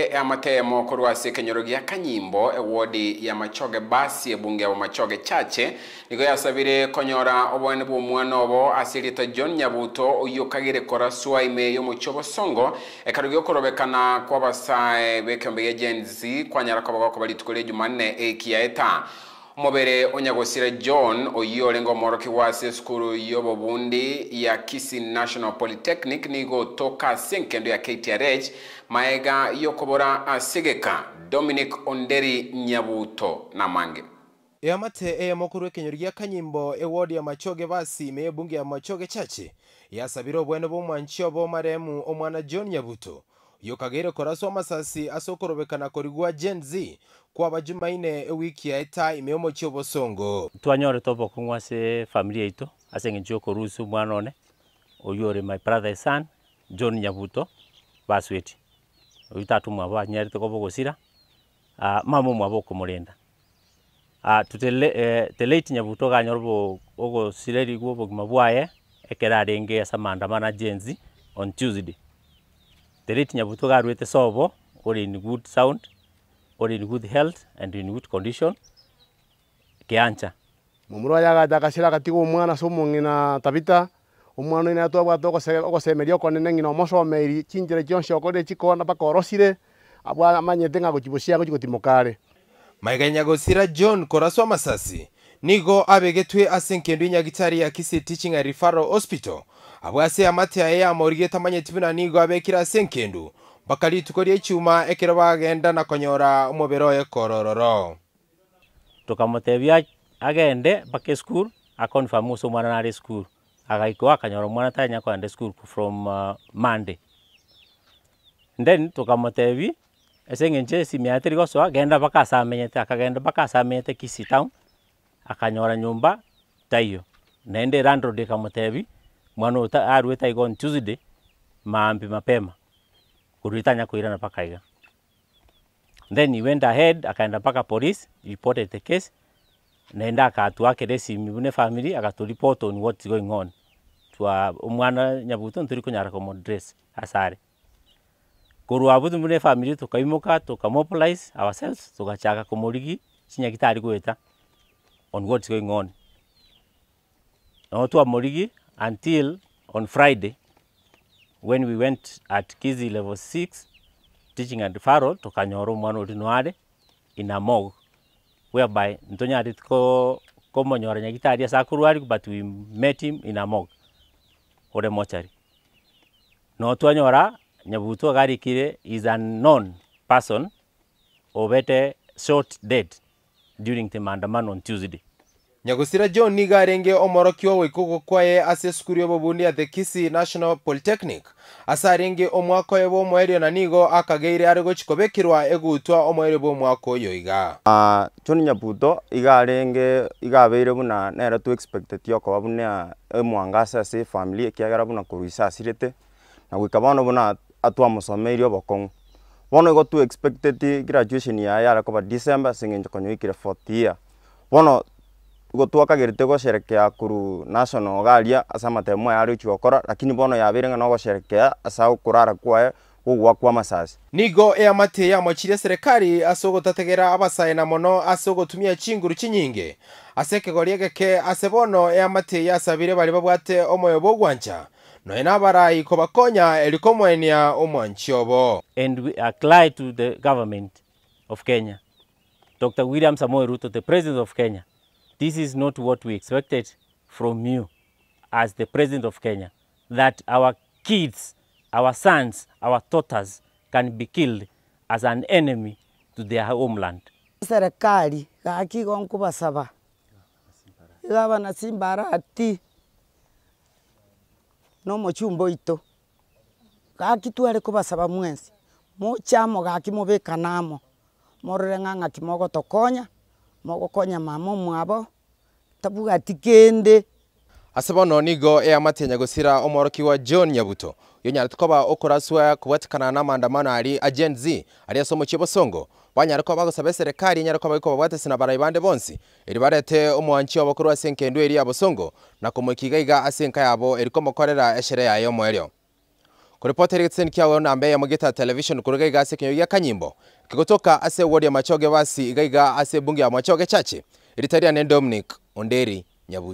E, e amatemo kurwasia ekenyoro gia kanyimbo ewodi ya machoge basi ebunge ya machoge chache nigo yasabire konyora obwene bwa omwana obo asirite john nyabuto kora koraswa ime y'omochio bosongo ekarugi okorobekana kwa basae b'ekionbe gia kwa nyara kwanyara koba gokoba jumanne ria e ekiaeta omubere onyagosire john oyore ng'omoroki wase esukuru y'obobundi ya kisi national polytechnic nigotoka ase enkendo ya ktrh maega y'okobora asigeka dominic onderi nyabuto namange eamate eyamokuru ekenyoro gia kanyimbo ewodi ya machoge basime ebunge ya machoge chache yasabire obwene bwa omwanchio obo omaremu omwana john nyabuto iyo kagere koraso amasasi asokorobekana korigwa gen z kwaba jumaine ewiki yaeta imeomokya obosongo twanyorete obokongu ase efamili yaito ase eng'encho yokorusu mwana one oyo ore my brother son john nyabuto basweti oyo nyari omwabo anyarete koba ogosira uh, ah, mama omwabo okomorenda uh, ah, tuteleiti eh, nyabuto ganyora ogosirerigwa obogima ekera ekero arenge ase Gen Z on tuesday Tereit Nyabuto karwete sobo or in good sound or in good health and in good condition keancha mumuro yagata kashira katigo omwana somong'ina tabita omwana oine atwabwate ogosemeria okonene ng'ina omosomeiri chinjira de okore chikona mpaka orosire abwa amanyete ng'a gochibosia gochigotimokare maiganya gosira john koraswa masasi nigo abegetwe ase nyagitari ya kisi teaching and referral hospital abwase amatyaye yamoririe tamanyeti buna nigo abekira senkendu bakali mpaka rituko ria echuma ekero bagenda na konyora omobere oyo korororo tukamutebia agende mpaka esukuru akonfirm gose omwana nare esukuru agaikwa akanyora omwana tanya kwenda school from uh, monday then tukamutebi ase eng'encho esimiate rigoso agenda mpaka ase amenyete akagenda baka ase amenyete kisi town akanyora nyomba taiyo naende landlord ekamutebi mwana uta arwita igon Tuesday maambi mapema kuritanya kuirana na pakaiga then he went ahead akaenda paka police reported the case naenda akatu wake resi mibune family report on what's going on twa mwana nyabuto nturi kunyara ko modress asare kuru abudu mune family tukaimuka tukamobilize ourselves tukachaka kumurigi sinya kitari gwita on what's going on no twa murigi until on Friday when we went at Kizi level 6 teaching at Faro to kanyoro Mwana utinuade in mog whereby ntonyarit ko komonyora nyagitari asakurwari but we met him in Amog ore mochari no twanyora nyabuto garikire is a known person obete short dead during the maandamano on Tuesday nyagusira john nigarenge omoroki wa oikogo kwaye ase esukuru ya obobundi ya the kisi national polytechnic ase arenge omwaka oyo bwa na nigo akageire are gochikobekerwa egutwa omoerio bwa oyo iga uh, ah, choni nyabuto iga arenge iga abeire buna nere twexpecteti okoba buna emwangase ase efamili ekiagera buna asirete na goika bono buna atwamosomeire obokong'u bono igo twexpecteti graduation yaye arekoba december ase eng'encho konyoikire fourth year bono igo twakagerete gocerekea kuru national ase asa matemo yario chiokora lakini bono yabeire no gocerekea asa ukurara kwae gugwa kwa masasi nigo eamati yamochire serikali ase ogotategera abasaena mono ase ogotumia chinguru chinyinge ase ekegori egeke ase bono eamati yasabire bari babwate omoyo bogwancha noe nabarai kobakonya erikomwenia omwanchi obo and we apply to the government of kenya dr william samoe ruto the president of kenya this is not what we expected from you as the president of Kenya, that our kids, our sons, our daughters can be killed as an enemy to their homeland. Serikali gaki gonku basaba igaba na simbarati no mochumbo ito gaki tware kubasaba mwensi mochamo gaki mubikanamo morore ng'ang'aki mogotokonya mogokonya mama mwabo tabuga ati kende ase bono nigo eamatenya gosira omoroki wa john nyabuto yonyara tukoba okoraswa kubwatikana na amandamano ari a z aria ase omochie bosongo banyara koba bagosaba eserekari enyara koba ikoba bwatesi na barai bande bonsi eri barete omwanchi obokorwa ase enkendo eri ya bosongo na komoikiga iga ase enka yabo erikomokorera eshere yaye omoerio Kuripoteri Kitsin Kiawe na ambaye yamugita television gaiga ase ya kanyimbo kikotoka ase ward ya Machoge wasi igaiga ase bunge ya Machoge chache iritaria ne Dominic Onderi nyabuti